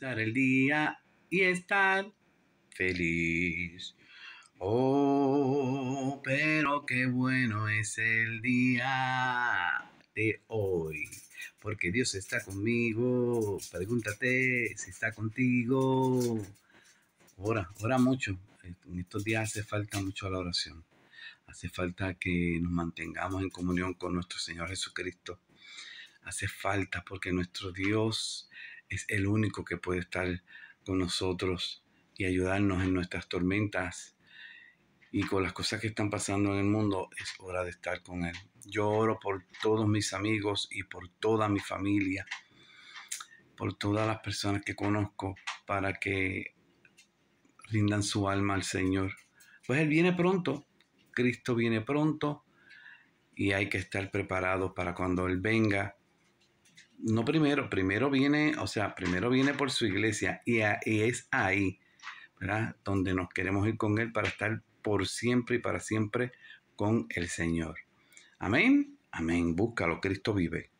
el día y estar feliz. Oh, pero qué bueno es el día de hoy, porque Dios está conmigo. Pregúntate si está contigo. Ora, ora mucho. En estos días hace falta mucho la oración. Hace falta que nos mantengamos en comunión con nuestro Señor Jesucristo. Hace falta porque nuestro Dios es el único que puede estar con nosotros y ayudarnos en nuestras tormentas y con las cosas que están pasando en el mundo, es hora de estar con Él. Yo oro por todos mis amigos y por toda mi familia, por todas las personas que conozco, para que rindan su alma al Señor. Pues Él viene pronto, Cristo viene pronto y hay que estar preparados para cuando Él venga no primero, primero viene, o sea, primero viene por su iglesia y, es ahí, ¿verdad? Donde nos queremos ir con Él para estar por siempre y para siempre con el Señor. Amén, amén, búscalo, Cristo vive.